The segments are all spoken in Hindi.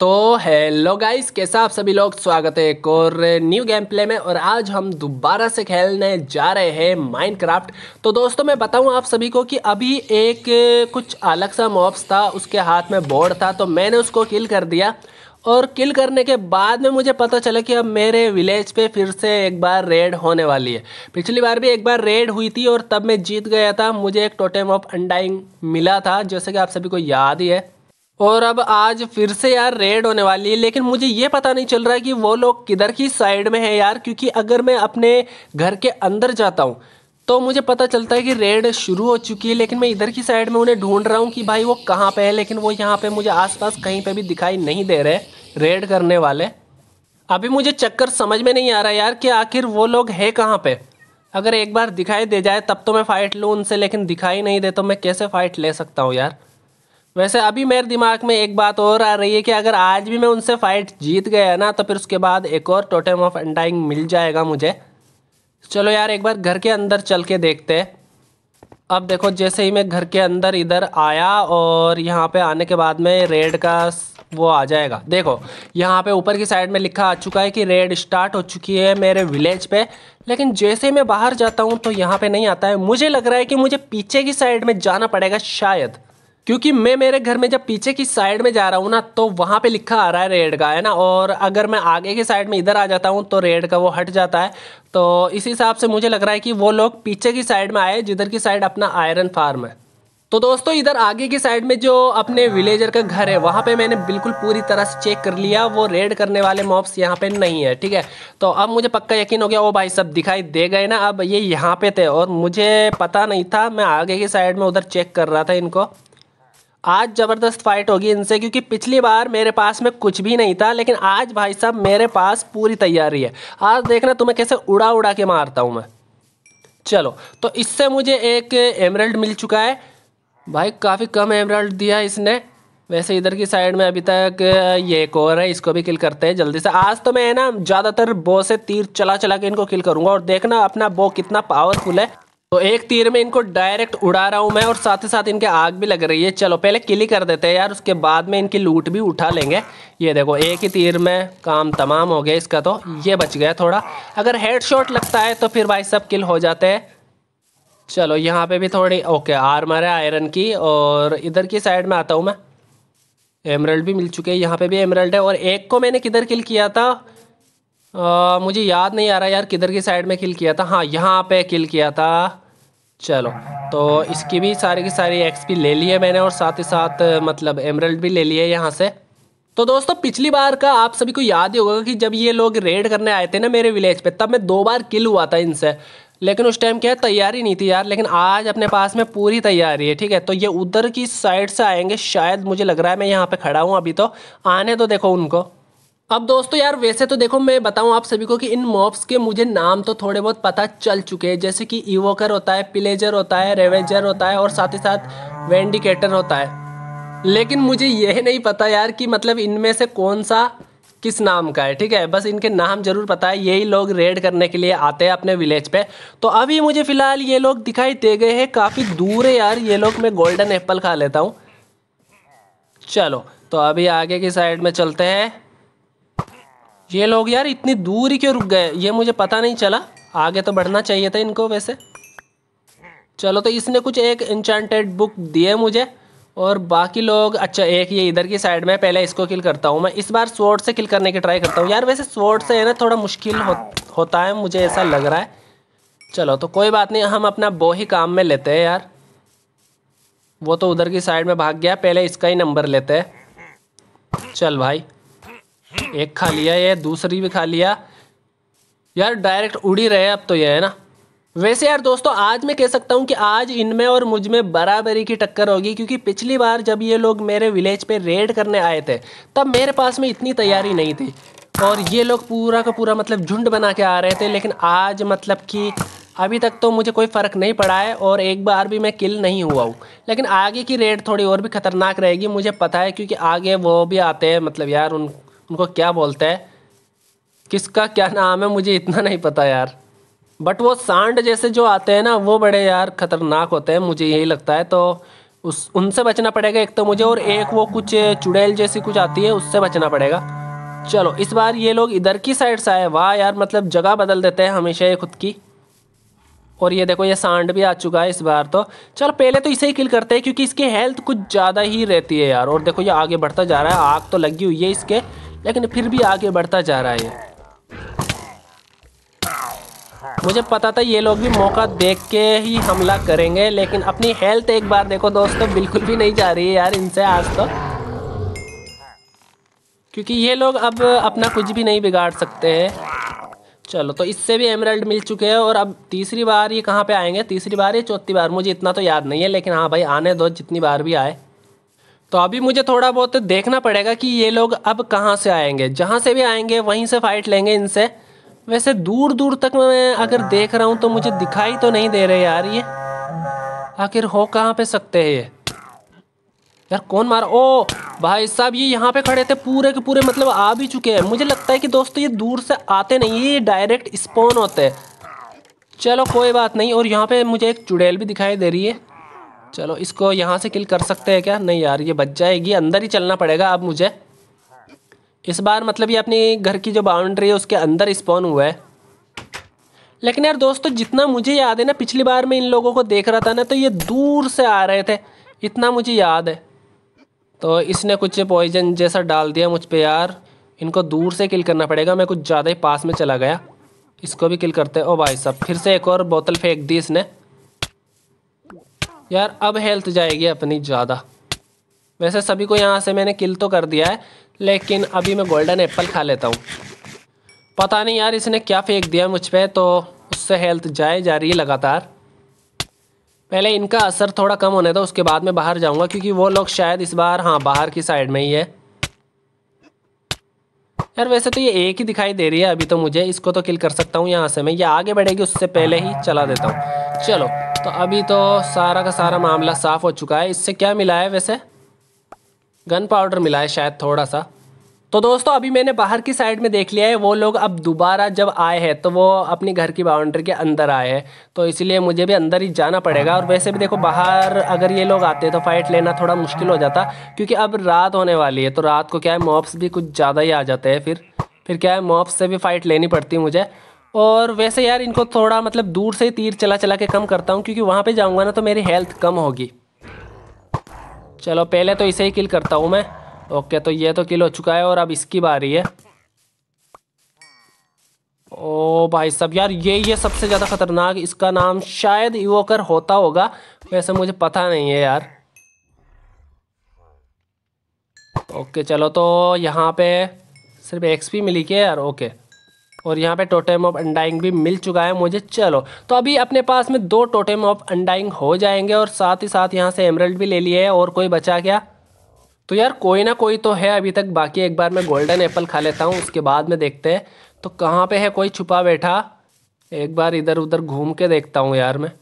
तो हेलो गाइस कैसा आप सभी लोग स्वागत है एक और न्यू गेम प्ले में और आज हम दोबारा से खेलने जा रहे हैं माइनक्राफ्ट तो दोस्तों मैं बताऊं आप सभी को कि अभी एक कुछ अलग सा मॉब्स था उसके हाथ में बोर्ड था तो मैंने उसको किल कर दिया और किल करने के बाद में मुझे पता चला कि अब मेरे विलेज पे फिर से एक बार रेड होने वाली है पिछली बार भी एक बार रेड हुई थी और तब मैं जीत गया था मुझे एक टोटेम ऑफ अंडाइंग मिला था जैसे कि आप सभी को याद ही है और अब आज फिर से यार रेड होने वाली है लेकिन मुझे ये पता नहीं चल रहा है कि वो लोग किधर की साइड में है यार क्योंकि अगर मैं अपने घर के अंदर जाता हूँ तो मुझे पता चलता है कि रेड शुरू हो चुकी है लेकिन मैं इधर की साइड में उन्हें ढूंढ रहा हूँ कि भाई वो कहाँ पे है लेकिन वो यहाँ पे मुझे आसपास कहीं पे भी दिखाई नहीं दे रहे रेड करने वाले अभी मुझे चक्कर समझ में नहीं आ रहा यार कि आखिर वो लोग है कहाँ पर अगर एक बार दिखाई दे जाए तब तो मैं फ़ाइट लूँ उनसे लेकिन दिखाई नहीं दे तो मैं कैसे फ़ाइट ले सकता हूँ यार वैसे अभी मेरे दिमाग में एक बात और आ रही है कि अगर आज भी मैं उनसे फाइट जीत गया ना तो फिर उसके बाद एक और टोटम ऑफ एंडाइंग मिल जाएगा मुझे चलो यार एक बार घर के अंदर चल के देखते अब देखो जैसे ही मैं घर के अंदर इधर आया और यहाँ पे आने के बाद में रेड का वो आ जाएगा देखो यहाँ पे ऊपर की साइड में लिखा आ चुका है कि रेड स्टार्ट हो चुकी है मेरे विलेज पे लेकिन जैसे ही मैं बाहर जाता हूँ तो यहाँ पे नहीं आता है मुझे लग रहा है कि मुझे पीछे की साइड में जाना पड़ेगा शायद क्योंकि मैं मेरे घर में जब पीछे की साइड में जा रहा हूँ ना तो वहाँ पे लिखा आ रहा है रेड का है ना और अगर मैं आगे की साइड में इधर आ जाता हूँ तो रेड का वो हट जाता है तो इस हिसाब से मुझे लग रहा है कि वो लोग पीछे की साइड में आए जिधर की साइड अपना आयरन फार्म है तो दोस्तों इधर आगे की साइड में जो अपने विलेजर का घर है वहाँ पे मैंने बिल्कुल पूरी तरह से चेक कर लिया वो रेड करने वाले मॉब्स यहाँ पे नहीं है ठीक है तो अब मुझे पक्का यकीन हो गया वो भाई सब दिखाई दे गए ना अब ये यहाँ पे थे और मुझे पता नहीं था मैं आगे की साइड में उधर चेक कर रहा था इनको आज ज़बरदस्त फाइट होगी इनसे क्योंकि पिछली बार मेरे पास में कुछ भी नहीं था लेकिन आज भाई साहब मेरे पास पूरी तैयारी है आज देखना तुम्हें कैसे उड़ा उड़ा के मारता हूँ मैं चलो तो इससे मुझे एक एमरल्ड मिल चुका है भाई काफ़ी कम एमरल्ड दिया इसने वैसे इधर की साइड में अभी तक ये एक और है इसको भी किल करते हैं जल्दी से आज तो मैं है ना ज़्यादातर बो से तीर चला चला के इनको किल करूँगा और देखना अपना बो कितना पावरफुल है तो एक तीर में इनको डायरेक्ट उड़ा रहा हूँ मैं और साथ ही साथ इनके आग भी लग रही है चलो पहले किली कर देते हैं यार उसके बाद में इनकी लूट भी उठा लेंगे ये देखो एक ही तीर में काम तमाम हो गया इसका तो ये बच गया थोड़ा अगर हेडशॉट लगता है तो फिर भाई सब किल हो जाते हैं चलो यहाँ पे भी थोड़ी ओके आर्मर है आयरन की और इधर की साइड में आता हूँ मैं एमरल्ड भी मिल चुके हैं यहाँ पे भी एमरल्ड है और एक को मैंने किधर किल किया था आ, मुझे याद नहीं आ रहा यार किधर की साइड में किल किया था हाँ यहाँ पे किल किया था चलो तो इसकी भी सारी की सारी एक्सपी ले ली है मैंने और साथ ही साथ मतलब एमरल्ड भी ले लिए है यहाँ से तो दोस्तों पिछली बार का आप सभी को याद ही होगा कि जब ये लोग रेड करने आए थे ना मेरे विलेज पे तब मैं दो बार किल हुआ था इनसे लेकिन उस टाइम क्या है तैयारी नहीं थी यार लेकिन आज अपने पास में पूरी तैयारी है ठीक है तो ये उधर की साइड से आएंगे शायद मुझे लग रहा है मैं यहाँ पे खड़ा हूँ अभी तो आने तो देखो उनको अब दोस्तों यार वैसे तो देखो मैं बताऊं आप सभी को कि इन मॉब्स के मुझे नाम तो थोड़े बहुत पता चल चुके हैं जैसे कि इवोकर होता है पिलेजर होता है रेवेजर होता है और साथ ही साथ वेंडिकेटर होता है लेकिन मुझे यह नहीं पता यार कि मतलब इनमें से कौन सा किस नाम का है ठीक है बस इनके नाम जरूर पता है यही लोग रेड करने के लिए आते हैं अपने विलेज पे तो अभी मुझे फ़िलहाल ये लोग दिखाई दे गए हैं काफ़ी दूर है यार ये लोग मैं गोल्डन एप्पल खा लेता हूँ चलो तो अभी आगे की साइड में चलते हैं ये लोग यार इतनी दूर ही क्यों रुक गए ये मुझे पता नहीं चला आगे तो बढ़ना चाहिए था इनको वैसे चलो तो इसने कुछ एक इंचांटेड बुक दिए मुझे और बाकी लोग अच्छा एक ये इधर की साइड में पहले इसको किल करता हूँ मैं इस बार स्वॉर्ड से किल करने की ट्राई करता हूँ यार वैसे स्वॉर्ड से है ना थोड़ा मुश्किल हो, होता है मुझे ऐसा लग रहा है चलो तो कोई बात नहीं हम अपना बो ही काम में लेते हैं यार वो तो उधर की साइड में भाग गया पहले इसका ही नंबर लेते हैं चल भाई एक खा लिया ये दूसरी भी खा लिया यार डायरेक्ट उड़ी रहे अब तो ये है ना वैसे यार दोस्तों आज मैं कह सकता हूँ कि आज इनमें और मुझ में बराबरी की टक्कर होगी क्योंकि पिछली बार जब ये लोग मेरे विलेज पे रेड करने आए थे तब मेरे पास में इतनी तैयारी नहीं थी और ये लोग पूरा का पूरा मतलब झुंड बना के आ रहे थे लेकिन आज मतलब कि अभी तक तो मुझे कोई फ़र्क नहीं पड़ा है और एक बार भी मैं किल नहीं हुआ हूँ लेकिन आगे की रेड थोड़ी और भी ख़तरनाक रहेगी मुझे पता है क्योंकि आगे वो भी आते हैं मतलब यार उन उनको क्या बोलते हैं किसका क्या नाम है मुझे इतना नहीं पता यार बट वो सांड जैसे जो आते हैं ना वो बड़े यार खतरनाक होते हैं मुझे यही लगता है तो उस उनसे बचना पड़ेगा एक तो मुझे और एक वो कुछ चुड़ैल जैसी कुछ आती है उससे बचना पड़ेगा चलो इस बार ये लोग इधर की साइड से आए वाह यार मतलब जगह बदल देते हैं हमेशा ये खुद की और ये देखो ये सांड भी आ चुका है इस बार तो चलो पहले तो इसे ही किल करते हैं क्योंकि इसकी हेल्थ कुछ ज़्यादा ही रहती है यार और देखो ये आगे बढ़ता जा रहा है आग तो लगी हुई है इसके लेकिन फिर भी आगे बढ़ता जा रहा है मुझे पता था ये लोग भी मौका देख के ही हमला करेंगे लेकिन अपनी हेल्थ एक बार देखो दोस्तों बिल्कुल भी नहीं जा रही है यार इनसे आज तो क्योंकि ये लोग अब अपना कुछ भी नहीं बिगाड़ सकते हैं चलो तो इससे भी एमरल्ड मिल चुके हैं और अब तीसरी बार ये कहाँ पे आएंगे तीसरी बार या चौथी बार मुझे इतना तो याद नहीं है लेकिन हाँ भाई आने दो जितनी बार भी आए तो अभी मुझे थोड़ा बहुत देखना पड़ेगा कि ये लोग अब कहाँ से आएंगे जहाँ से भी आएंगे वहीं से फाइट लेंगे इनसे वैसे दूर दूर तक मैं अगर देख रहा हूँ तो मुझे दिखाई तो नहीं दे रहे यार ये आखिर हो कहाँ पे सकते हैं ये यार कौन मार ओ भाई साहब ये यहाँ पे खड़े थे पूरे के पूरे मतलब आ भी चुके हैं मुझे लगता है कि दोस्तों ये दूर से आते नहीं ये डायरेक्ट स्पोन होते हैं चलो कोई बात नहीं और यहाँ पे मुझे एक चुड़ैल भी दिखाई दे रही है चलो इसको यहाँ से किल कर सकते हैं क्या नहीं यार ये बच जाएगी अंदर ही चलना पड़ेगा अब मुझे इस बार मतलब ये अपनी घर की जो बाउंड्री है उसके अंदर स्पॉन हुआ है लेकिन यार दोस्तों जितना मुझे याद है ना पिछली बार मैं इन लोगों को देख रहा था ना तो ये दूर से आ रहे थे इतना मुझे याद है तो इसने कुछ पॉइजन जैसा डाल दिया मुझ पर यार इनको दूर से किल करना पड़ेगा मैं कुछ ज़्यादा ही पास में चला गया इसको भी किल करते ओ भाई साहब फिर से एक और बोतल फेंक दी इसने यार अब हेल्थ जाएगी अपनी ज़्यादा वैसे सभी को यहाँ से मैंने किल तो कर दिया है लेकिन अभी मैं गोल्डन एप्पल खा लेता हूँ पता नहीं यार इसने क्या फेंक दिया मुझ पर तो उससे हेल्थ जाए जा रही है लगातार पहले इनका असर थोड़ा कम होने था उसके बाद मैं बाहर जाऊँगा क्योंकि वो लोग शायद इस बार हाँ बाहर की साइड में ही है यार वैसे तो ये एक ही दिखाई दे रही है अभी तो मुझे इसको तो किल कर सकता हूँ यहाँ से मैं ये आगे बढ़ेगी उससे पहले ही चला देता हूँ चलो तो अभी तो सारा का सारा मामला साफ़ हो चुका है इससे क्या मिला है वैसे गन पाउडर मिला है शायद थोड़ा सा तो दोस्तों अभी मैंने बाहर की साइड में देख लिया है वो लोग अब दोबारा जब आए हैं तो वो अपने घर की बाउंड्री के अंदर आए हैं तो इसलिए मुझे भी अंदर ही जाना पड़ेगा और वैसे भी देखो बाहर अगर ये लोग आते तो फाइट लेना थोड़ा मुश्किल हो जाता क्योंकि अब रात होने वाली है तो रात को क्या है मॉप्स भी कुछ ज़्यादा ही आ जाते हैं फिर फिर क्या है मॉप्स से भी फ़ाइट लेनी पड़ती मुझे और वैसे यार इनको थोड़ा मतलब दूर से तीर चला चला के कम करता हूँ क्योंकि वहाँ पे जाऊँगा ना तो मेरी हेल्थ कम होगी चलो पहले तो इसे ही किल करता हूँ मैं ओके तो ये तो किल हो चुका है और अब इसकी बारी है ओ भाई साहब यार ये ये सबसे ज़्यादा ख़तरनाक इसका नाम शायद इवोकर होता होगा वैसे मुझे पता नहीं है यार ओके चलो तो यहाँ पे सिर्फ एक्सपी मिली क्या यार ओके और यहाँ पे टोटेम ऑफ अंडाइंग भी मिल चुका है मुझे चलो तो अभी अपने पास में दो टोटेम ऑफ अंडाइंग हो जाएंगे और साथ ही साथ यहाँ से एमरल्ड भी ले लिए है और कोई बचा क्या तो यार कोई ना कोई तो है अभी तक बाकी एक बार मैं गोल्डन एप्पल खा लेता हूँ उसके बाद में देखते हैं तो कहाँ पे है कोई छुपा बैठा एक बार इधर उधर घूम के देखता हूँ यार मैं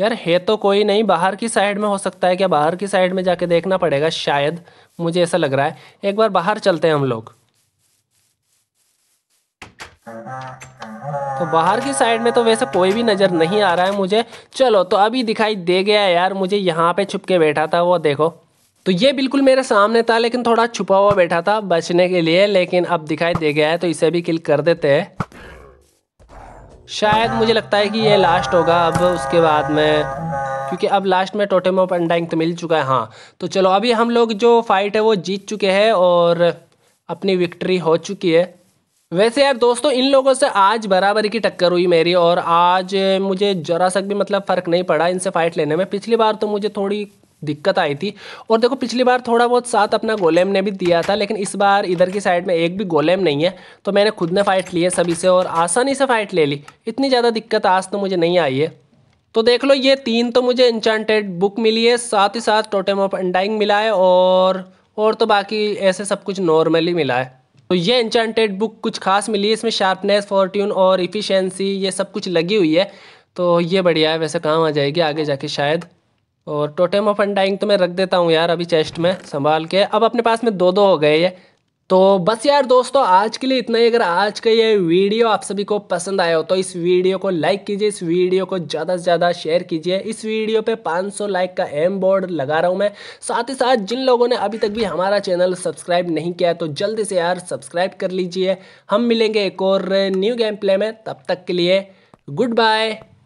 यार है तो कोई नहीं बाहर की साइड में हो सकता है क्या बाहर की साइड में जाके देखना पड़ेगा शायद मुझे ऐसा लग रहा है एक बार बाहर चलते हैं हम लोग तो बाहर की साइड में तो वैसे कोई भी नज़र नहीं आ रहा है मुझे चलो तो अभी दिखाई दे गया यार मुझे यहाँ पे छुप के बैठा था वो देखो तो ये बिल्कुल मेरे सामने था लेकिन थोड़ा छुपा हुआ बैठा था बचने के लिए लेकिन अब दिखाई दे गया है तो इसे भी किल कर देते हैं शायद मुझे लगता है कि ये लास्ट होगा अब उसके बाद में क्योंकि अब लास्ट में टोटेम ऑफ अंडाइंग तो मिल चुका है हाँ तो चलो अभी हम लोग जो फाइट है वो जीत चुके हैं और अपनी विक्ट्री हो चुकी है वैसे यार दोस्तों इन लोगों से आज बराबरी की टक्कर हुई मेरी और आज मुझे जरा सा भी मतलब फ़र्क नहीं पड़ा इनसे फाइट लेने में पिछली बार तो मुझे थोड़ी दिक्कत आई थी और देखो पिछली बार थोड़ा बहुत साथ अपना गोलेम ने भी दिया था लेकिन इस बार इधर की साइड में एक भी गोलेम नहीं है तो मैंने खुद ने फ़ाइट ली है सभी से और आसानी से फ़ाइट ले ली इतनी ज़्यादा दिक्कत आज तो मुझे नहीं आई है तो देख लो ये तीन तो मुझे इंचांटेड बुक मिली है साथ ही साथ टोटेम ऑफ एंडाइंग मिला है और और तो बाकी ऐसे सब कुछ नॉर्मली मिला है तो ये इंचांटेड बुक कुछ खास मिली है इसमें शार्पनेस फॉर्ट्यून और इफ़िशेंसी ये सब कुछ लगी हुई है तो ये बढ़िया है वैसे काम आ जाएगी आगे जाके शायद और टोटेम ऑफ डाइंग तो मैं रख देता हूँ यार अभी चेस्ट में संभाल के अब अपने पास में दो दो हो गए ये तो बस यार दोस्तों आज के लिए इतना ही अगर आज का ये वीडियो आप सभी को पसंद आया हो तो इस वीडियो को लाइक कीजिए इस वीडियो को ज़्यादा से ज़्यादा शेयर कीजिए इस वीडियो पे 500 लाइक का एम बोर्ड लगा रहा हूँ मैं साथ ही साथ जिन लोगों ने अभी तक भी हमारा चैनल सब्सक्राइब नहीं किया तो जल्दी से यार सब्सक्राइब कर लीजिए हम मिलेंगे एक और न्यू गेम प्ले में तब तक के लिए गुड बाय